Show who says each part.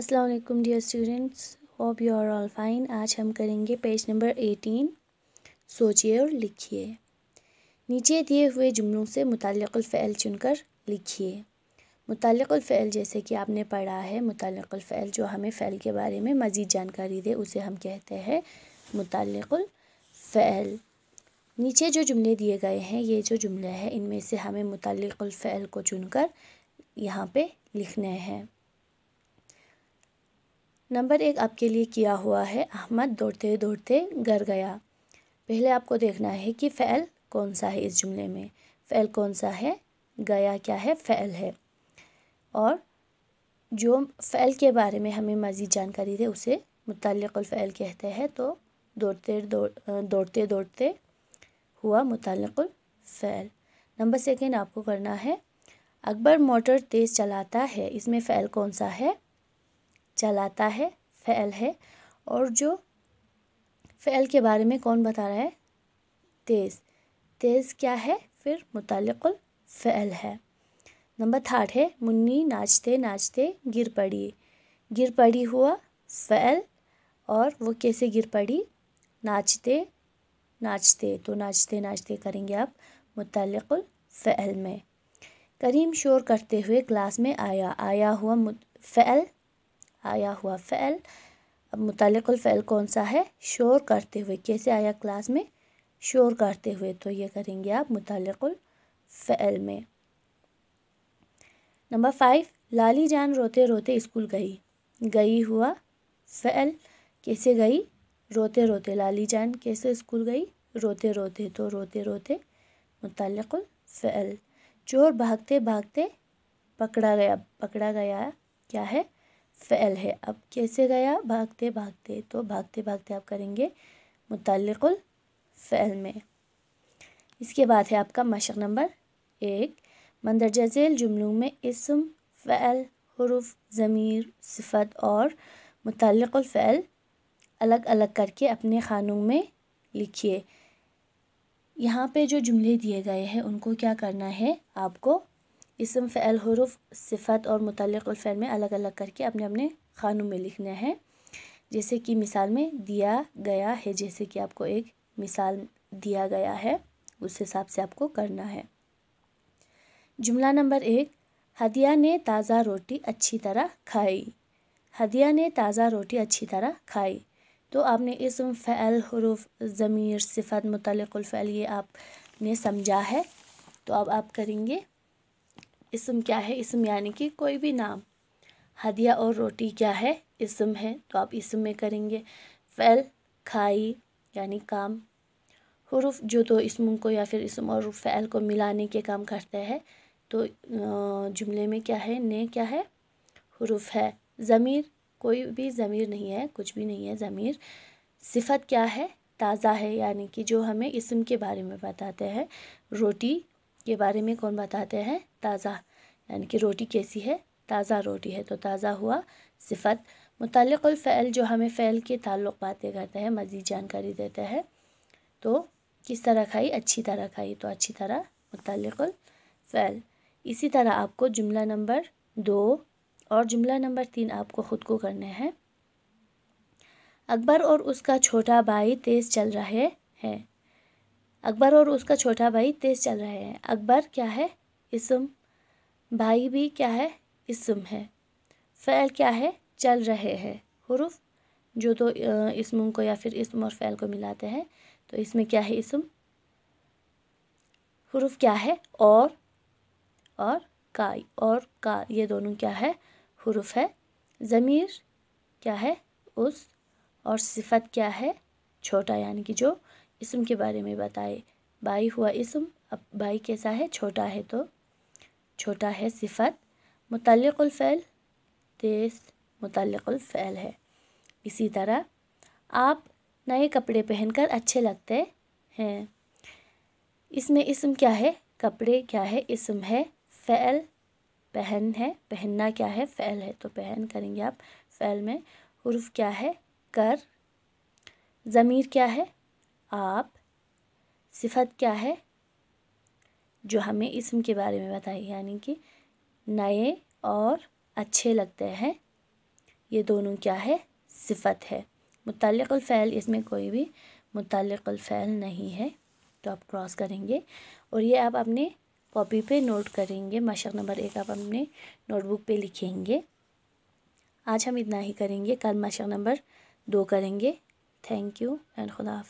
Speaker 1: असलकुम dear students hope you are all fine आज हम करेंगे पेज नंबर एटीन सोचिए और लिखिए नीचे दिए हुए जुमलों से मुतलफ़ैल चुनकर लिखिए मुतलफ़ैल जैसे कि आपने पढ़ा है मुतलफ़ैल जो हमें फ़ैल के बारे में मज़ीद जानकारी दे उसे हम कहते हैं मुतलफ़ैल नीचे जो जुमले दिए गए हैं ये जो जुमले हैं इनमें से हमें मुतलफ़ैल को चुनकर यहाँ पे लिखने हैं नंबर एक आपके लिए किया हुआ है अहमद दौड़ते दौड़ते घर गया पहले आपको देखना है कि फ़ैल कौन सा है इस जुमले में फ़ैल कौन सा है गया क्या है फ़ैल है और जो फ़ैल के बारे में हमें मज़ीद जानकारी दे उसे मुतलफ़ैल कहते हैं तो दौड़ते दौड़ते दौड़ते हुआ मुतलफ़ैल नंबर सेकेंड आपको करना है अकबर मोटर तेज़ चलाता है इसमें फ़ैल कौन सा है चलाता है फ़ैल है और जो फ़ैल के बारे में कौन बता रहा है तेज़ तेज़ क्या है फिर मुतलकुल फ़ैल है नंबर थर्ड है मुन्नी नाचते नाचते गिर पड़ी गिर पड़ी हुआ फ़ैल और वो कैसे गिर पड़ी नाचते नाचते तो नाचते नाचते करेंगे आप मुतल फ़ैल में करीम शोर करते हुए क्लास में आया आया हुआ फ़ैल आया हुआ फ़ैल अब फ़ैल कौन सा है शोर करते हुए कैसे आया क्लास में शोर करते हुए तो ये करेंगे आप मुतलक़फ़ैल में नंबर फाइव लाली जान रोते रोते स्कूल गई गई हुआ फ़ैल कैसे गई रोते रोते लाली जान कैसे स्कूल गई रोते रोते तो रोते रोते मुतलक़फ़ैल चोर भागते भागते पकड़ा गया पकड़ा गया क्या है फ़ैल है अब कैसे गया भागते भागते तो भागते भागते आप करेंगे मुतलकुल फ़ैल में इसके बाद है आपका मशक नंबर एक मंदरजा झेल जुमलों में इसम फ़ैल हरूफ ज़मीर सिफत और मुतलकुल फ़ैल अलग अलग करके अपने खानों में लिखिए यहाँ पे जो जुमले दिए गए हैं उनको क्या करना है आपको इसम फ़ैल हरूफ सिफत और मतलफ़ल में अलग अलग करके अपने अपने खानों में लिखना है जैसे कि मिसाल में दिया गया है जैसे कि आपको एक मिसाल दिया गया है उस हिसाब से आपको करना है जुमला नंबर एक हदिया ने ताज़ा रोटी अच्छी तरह खाई हदिया ने ताज़ा रोटी अच्छी तरह खाई तो आपने इसम फ़ैल हरूफ ज़मीर सिफत मुतलफ़ैल ये आपने समझा है तो अब आप करेंगे इसम क्या है इसम यानी कि कोई भी नाम हदिया और रोटी क्या है इसम है तो आप इसम में करेंगे फैल खाई यानी काम हरूफ जो तो इसम को या फिर इसम और फ़ैल को मिलाने के काम करते हैं तो जुमले में क्या है ने क्या है हरूफ है ज़मीर कोई भी ज़मीर नहीं है कुछ भी नहीं है ज़मीर सिफत क्या है ताज़ा है यानी कि जो हमें इसम के बारे में बताते हैं रोटी के बारे में कौन बताते हैं ताज़ा यानी कि रोटी कैसी है ताज़ा रोटी है तो ताज़ा हुआ सिफत मुतलफ़ल जो हमें फ़ैल के ताल्लुक़ बातें करते हैं मज़ीद जानकारी देते हैं तो किस तरह खाई अच्छी तरह खाई तो अच्छी तरह मुतलफ़ल इसी तरह आपको जुमला नंबर दो और जुमला नंबर तीन आपको ख़ुद को करने हैं अकबर और उसका छोटा भाई तेज़ चल रहे हैं अकबर और उसका छोटा भाई तेज चल रहे हैं अकबर क्या है इसम भाई भी क्या है इसम है फ़ैल क्या है चल रहे हैं हरूफ जो तो इसम को या फिर इसम और फ़ैल को मिलाते हैं तो इसमें क्या है इसम हरूफ क्या है और और का और का ये दोनों क्या है हरूफ है ज़मीर क्या है उस और सिफत क्या है छोटा यानी कि जो इसम के बारे में बताए बाई हुआ इसम अब बाई कैसा है छोटा है तो छोटा है सिफत मुतलफ़ैल तेज मुतलफ़ैल है इसी तरह आप नए कपड़े पहनकर अच्छे लगते हैं इसमें इसम क्या है कपड़े क्या है इसम है फ़ैल पहन है पहनना क्या है फ़ैल है तो पहन करेंगे आप फ़ैल में हरूफ क्या है कर ज़मीर क्या है आप सिफत क्या है जो हमें इसम के बारे में बताई यानी कि नए और अच्छे लगते हैं ये दोनों क्या है सिफत है मुतलफ़ैल इसमें कोई भी मुतलफ़ैल नहीं है तो आप क्रॉस करेंगे और ये आप अपने कॉपी पे नोट करेंगे मशक नंबर एक आप अपने नोटबुक पे लिखेंगे आज हम इतना ही करेंगे कल मशक नंबर दो करेंगे थैंक यू एंड खुदा